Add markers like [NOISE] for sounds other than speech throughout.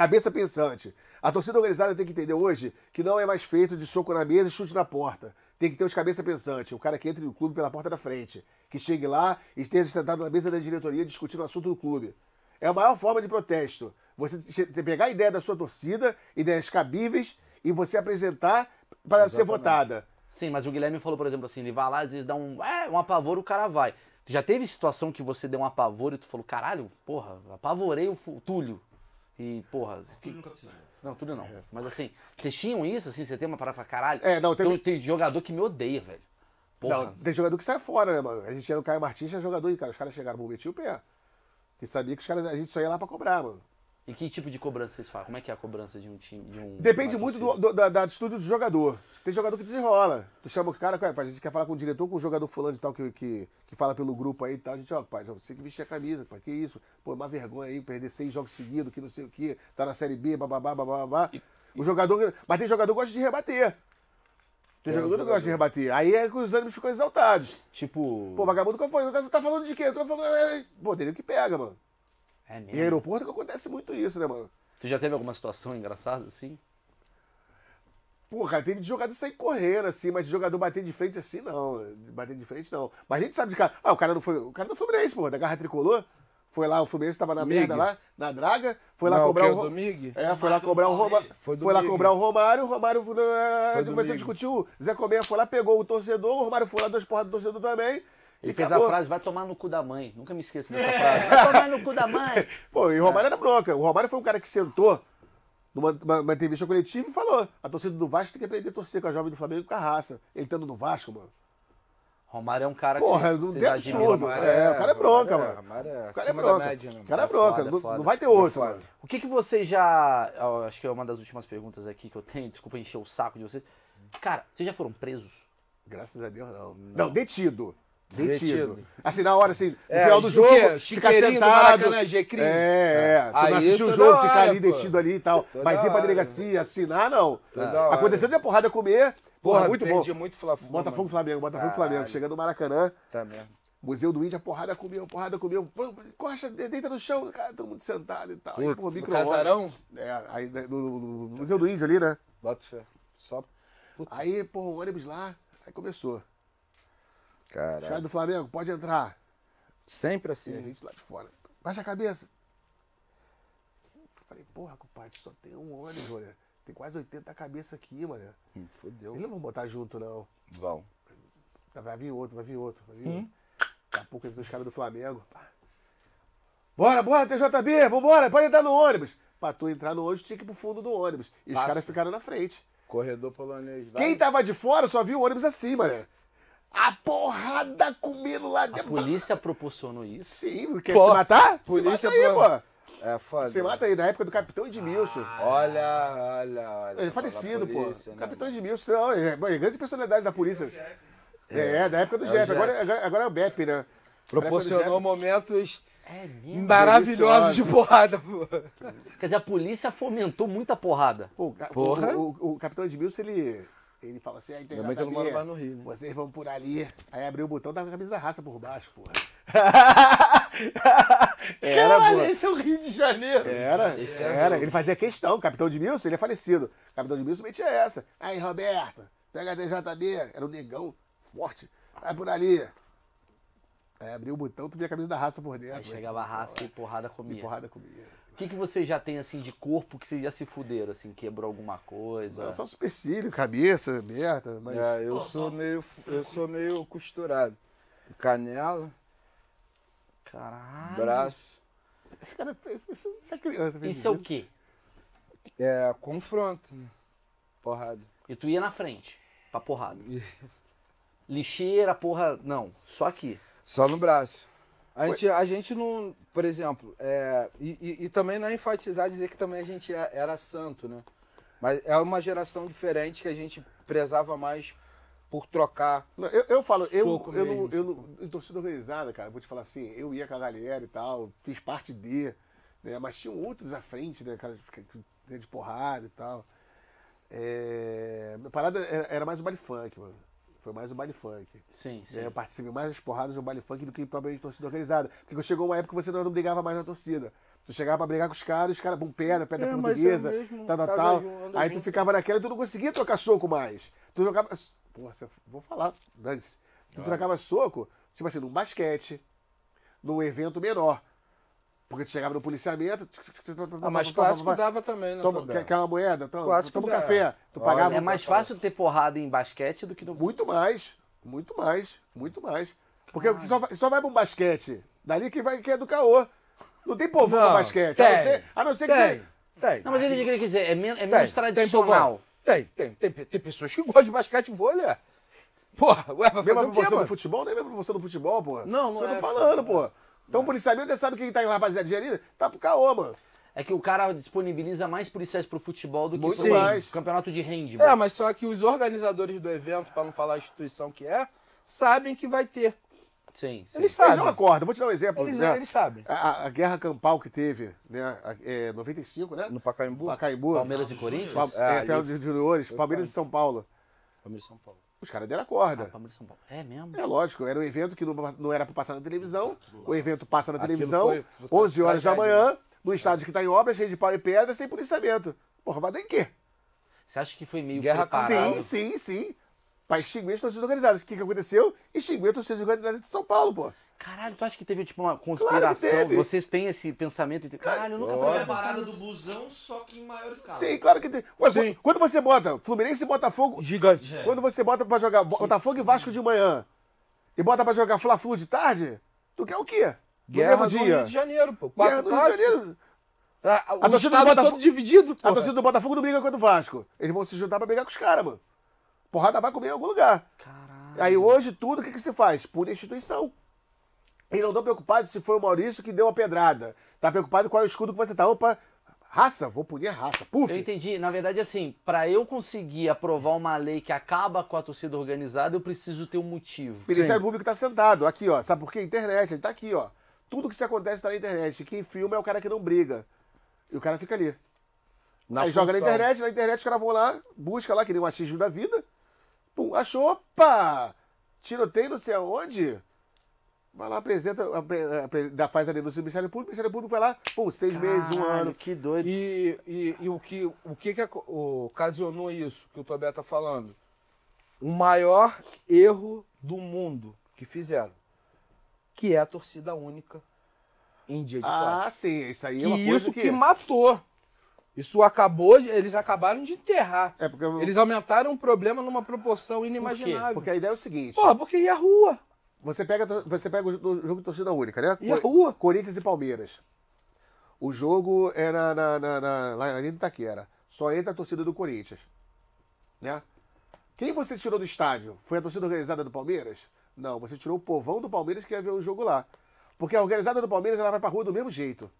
Cabeça pensante. A torcida organizada tem que entender hoje que não é mais feito de soco na mesa e chute na porta. Tem que ter os cabeça pensante, o cara que entre no clube pela porta da frente, que chegue lá e esteja sentado na mesa da diretoria discutindo o assunto do clube. É a maior forma de protesto. Você pegar a ideia da sua torcida, ideias cabíveis, e você apresentar para ser votada. Sim, mas o Guilherme falou, por exemplo, assim, ele vai lá, às vezes dá um, é, um apavoro, o cara vai. Já teve situação que você deu um apavoro e tu falou, caralho, porra, apavorei o Túlio. E, porra. Que... nunca precisou. Né? Não, tudo não. É. Mas assim, vocês tinham isso, assim, você tem uma parada pra caralho? É, não, tem. Então, tem jogador que me odeia, velho. Porra. Não, tem jogador que sai fora, né, mano? A gente era o Caio Martins, tinha jogador, e cara, os caras chegaram, bom, meti o pé. Que sabia que os caras, a gente só ia lá pra cobrar, mano. E que tipo de cobrança vocês fazem? Como é que é a cobrança de um time? De um, Depende muito do, do, da, da atitude do jogador. Tem jogador que desenrola. Tu chama o cara, a gente quer falar com o diretor, com o jogador fulano e tal, que, que, que fala pelo grupo aí e tal. A gente, ó, pai, você que vestir a camisa, pai, que isso? Pô, é uma vergonha aí, perder seis jogos seguidos, que não sei o que, tá na Série B, bababá, bababá. E, o jogador... Mas tem jogador que gosta de rebater. Tem jogador que gosta de rebater. Aí é que os ânimos ficam exaltados. Tipo... Pô, vagabundo, qual foi? Tá, tá falando de quê? Tô tá falando... Pô, dele que pega, mano. É mesmo? Em aeroporto que acontece muito isso, né, mano? Tu já teve alguma situação engraçada assim? Porra, teve de jogador sair correndo, assim, mas de jogador bater de frente assim, não. Bater de frente, não. Mas a gente sabe de cara. Ah, o cara não foi. O cara do Fluminense, porra, da garra tricolor. Foi lá, o Fluminense tava na Mig. merda lá, na draga. Foi lá cobrar o. o é, foi lá cobrar o Romário. Foi, lá cobrar o Romário, o Romário foi começou a discutir. O Zé Comer foi lá, pegou o torcedor, o Romário foi lá, duas porras do torcedor também. Ele e fez acabou. a frase, vai tomar no cu da mãe. Nunca me esqueço dessa [LAUGHS] frase. Vai tomar no cu da mãe. [LAUGHS] Pô, e o Romário tá. era bronca. O Romário foi um cara que sentou numa uma, entrevista coletiva e falou: a torcida do Vasco tem que aprender a torcer com a jovem do Flamengo com a raça. Ele estando no Vasco, mano. Romário é um cara Porra, que. Porra, não tem é absurdo. É, é, o cara é, é bronca, mano. Romário é, o cara é bronca. Média, né? O cara é, é bronca. Foda, não, foda. não, vai ter outro, mano. O que, que vocês já. acho que é uma das últimas perguntas aqui que eu tenho. Desculpa encher o saco de vocês. Cara, vocês já foram presos? Graças a Deus, não. Não, não detido. Detido. Detido. Assim, na hora, assim, no é, final do jogo, ficar sentado. Do é, é, é. Tu não assistiu o jogo, ficar ali pô. detido ali e tal. Toda mas ir pra delegacia, assinar, não. Toda é. Aconteceu de a porrada comer. Porra, porra muito bom. muito Botafogo, Botafogo Flamengo, Botafogo Flamengo. Chegando no Maracanã. Tá mesmo. Museu do índio a porrada comeu, porrada comeu. Costa, deita no chão, cara, todo mundo sentado e tal. Aí, porra, micro casarão? É, aí né, no, no Museu do Índio ali, né? Bota fé. Só. Puta. Aí, pô, o ônibus lá, aí começou. Caraca. Os caras do Flamengo, pode entrar. Sempre assim. E a gente lá de fora. Baixa a cabeça. Eu falei, porra, compadre, só tem um ônibus, olha. Tem quase 80 cabeças aqui, mano. Hum, fodeu. Eles não vão botar junto, não. Vão. Vai vir outro, vai vir outro, vai vir hum. outro. Daqui a pouco entra os caras do Flamengo. Bora, bora, TJB, vambora, pode entrar no ônibus. Pra tu entrar no ônibus, tinha que ir pro fundo do ônibus. E Passa. os caras ficaram na frente. Corredor polonês. Vai. Quem tava de fora só viu o ônibus assim, mano. A porrada comendo lá dentro. A polícia proporcionou isso? Sim, porque Pô, se matar? Polícia se mata aí, pô. É foda. Se mata aí, na época do Capitão Edmilson. Ah, olha, olha, olha. Ele é falecido, polícia, pô. Né, Capitão Edmilson, é, é, é grande personalidade da polícia. É, né? é, é, da época do é Jeff. Agora, agora, agora é o BEP, né? Proporcionou momentos é maravilhosos de porrada, pô. Quer dizer, a polícia fomentou muita porrada. Pô, Porra. O, o, o, o Capitão Edmilson, ele ele fala assim, ah, então, que eu não moro mais no Rio, né? Vocês vão por ali. Aí abriu o botão da camisa da raça por baixo, porra. [LAUGHS] era, Caralho, esse é o Rio de Janeiro. Era, esse é era. É ele fazia questão. Capitão de Milson, ele é falecido. Capitão de Milson metia essa. Aí, Roberto, pega a DJB. Era um negão forte. Vai por ali. É, abria o botão, tu via a camisa da raça por dentro. Aí chegava a raça e porrada é, comia. E porrada comia. O que, que você já tem, assim, de corpo que você já se fuderam, assim, quebrou alguma coisa? Não, só supercílio, cabeça aberta, mas... É, eu, sou meio, eu sou meio costurado. Canela. Caralho. Braço. Esse cara fez, isso, isso é criança. Fez isso é o quê? É, confronto, né? Porrada. E tu ia na frente, pra porrada. Lixeira, porra, não, só aqui. Só no braço. A gente, a gente não, por exemplo, é, e, e, e, também não é enfatizar dizer que também a gente é, era santo, né? Mas é uma geração diferente que a gente prezava mais por trocar. Não, eu, eu, falo, eu, eu, eu, não, eu não, em torcida organizada, cara, vou te falar assim, eu ia com a galera e tal, fiz parte de, né? Mas tinham outros à frente, né? Cara, né, de porrada e tal. É, minha parada era, era mais o baile funk, mano foi mais o baile funk. Sim, é, sim. Eu participei mais das porradas do baile funk do que propriamente torcida organizada. Porque chegou uma época que você não, brigava mais na torcida. Tu chegava pra brigar com os caras, os caras, bom, pedra, pedra é, é, portuguesa, mesmo, tal, tal, tal. Aí tu ficava naquela e tu não conseguia trocar soco mais. Tu trocava. Porra, vou falar, dane-se. Tu trocava soco, tipo assim, num basquete, num evento menor. Porque tu chegava no policiamento. Ah, mas clássico dava também, né? Toma, quer, quer uma moeda? Toma, clássico toma um café. Tu pagava é mais fácil ter porrada em basquete do que no. Muito mais. Muito mais. Muito mais. Porque só, vai, só vai pra um basquete. Dali que vai que é do caô. Não tem povão no basquete. Tem, a, não ser, a não ser que tem, você. Tem. Não, mas ele queria dizer, é, men é menos tradicional. Tem, tem, tem, tem, pessoas que gostam de basquete e vôlei. É. Porra, ué, vai fazer mesma o quê, proporção do futebol? é mesmo você no futebol, porra. Não, não Você é. não falando, porra. Então, o policiamento, você sabe quem tá em lá rapaziada gerida? Tá pro caô, mano. É que o cara disponibiliza mais policiais pro futebol do que o pro campeonato de handball. É, mas só que os organizadores do evento, pra não falar a instituição que é, sabem que vai ter. Sim, sim. Eles sabem. Eles não acordam. Vou te dar um exemplo. Eles, né? eles sabem. A, a guerra campal que teve, né? É, 95, né? No Pacaembu. Pacaembu. Palmeiras e Corinthians? Pa, é, é, Juniores, Palmeiras e São Paulo. Palmeiras e São Paulo. Os caras deram a corda. Ah, São Paulo. É mesmo? É lógico, era um evento que não, não era para passar na televisão. O evento passa na televisão, foi, 11 horas da manhã, num estádio que tá em obra, cheio de pau e pedra, sem policiamento. Porra, vai dar em quê? Você acha que foi meio guerra preparado? Sim, sim, sim. Pra extinguir as torcidas organizadas. O que, que aconteceu? Extinguiu as torcidas organizadas de São Paulo, pô. Caralho, tu acha que teve tipo uma conspiração? Claro Vocês têm esse pensamento de. Caralho, eu nunca Foi a parada do busão, só que em maior escala. Sim, claro que tem. Ué, Sim. Quando você bota Fluminense e Botafogo. Gigante. É. Quando você bota pra jogar Botafogo e Vasco de manhã e bota pra jogar Fla-Flu de tarde, tu quer o quê? No Guerra mesmo dia. Rio de Janeiro, pô. Quatro Guerra do Rio de Janeiro. A, a torcida do Botafogo todo dividido, pô. A torcida do Botafogo não briga contra o Vasco. Eles vão se juntar pra brigar com os caras, mano. Porrada vai comer em algum lugar. Caralho. Aí hoje tudo, o que, que se faz? Por instituição. E não tô tá preocupado se foi o Maurício que deu a pedrada. Tá preocupado qual é o escudo que você tá. Opa, raça, vou punir a raça. Puf. Eu entendi. Na verdade, assim, para eu conseguir aprovar uma lei que acaba com a torcida organizada, eu preciso ter um motivo. O Ministério Público tá sentado aqui, ó. Sabe por quê? Internet, ele tá aqui, ó. Tudo que se acontece tá na internet. Quem filma é o cara que não briga. E o cara fica ali. Na Aí função. joga na internet, na internet os caras vão lá, busca lá, que nem o um da vida. Pum, achou, opa! Tiroteio não sei aonde. Vai lá, apresenta, apresenta faz a denúncia do Ministério Público, o Ministério Público vai lá, pô, seis Caralho, meses, um ano. Que doido. E, e, e o que, o que, que ocasionou isso que o Tobé está falando? O maior erro do mundo que fizeram, que é a torcida única em dia de Ah, plástico. sim, isso aí é uma e coisa isso que... que matou. Isso acabou, eles acabaram de enterrar. É porque... Eles aumentaram o problema numa proporção inimaginável. Por porque a ideia é o seguinte... Pô, porque ia à rua. Você pega, você pega o jogo de torcida única, né? E a rua? Corinthians e Palmeiras. O jogo é na, na, na, na, na linha do Taquera. Só entra a torcida do Corinthians. Né? Quem você tirou do estádio? Foi a torcida organizada do Palmeiras? Não, você tirou o povão do Palmeiras que ia ver o jogo lá. Porque a organizada do Palmeiras ela vai pra rua do mesmo jeito.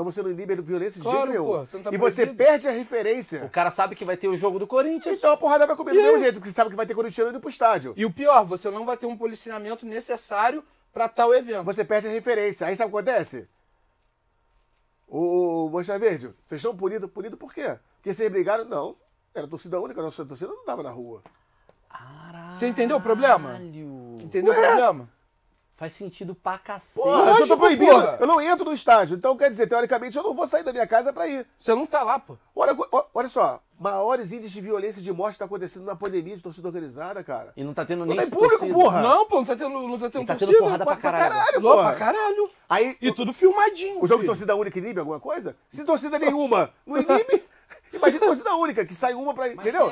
Então você não libera violência de jeito nenhum. Você tá e você perde a referência. O cara sabe que vai ter o jogo do Corinthians. Então a porrada vai comer do mesmo jeito, porque você sabe que vai ter Corinthians indo pro estádio. E o pior, você não vai ter um policiamento necessário para tal evento. Você perde a referência. Aí sabe o que acontece? O Mancha Verde, vocês estão punidos? Punido por quê? Porque vocês brigaram? Não. Era torcida única, a nossa torcida não dava na rua. Caralho. Você entendeu o problema? Entendeu Ué? o problema? Faz sentido pra cacete. Porra, tá Lógico, eu tô proibido. Porra. Eu não entro no estádio. Então, quer dizer, teoricamente, eu não vou sair da minha casa pra ir. Você não tá lá, pô. Olha, olha só. Maiores índices de violência e de morte tá acontecendo na pandemia de torcida organizada, cara. E não tá tendo nem Não tem público, torcida. porra. Não, pô. Não tá tendo, não tá tendo tá Tendo porrada pra, pra caralho. caralho porra. Pra caralho. Aí, e o, tudo filmadinho. O jogo filho. de torcida única inibe é alguma coisa? Se torcida nenhuma não inibe, [LAUGHS] imagina torcida única, que sai uma pra... Mas entendeu?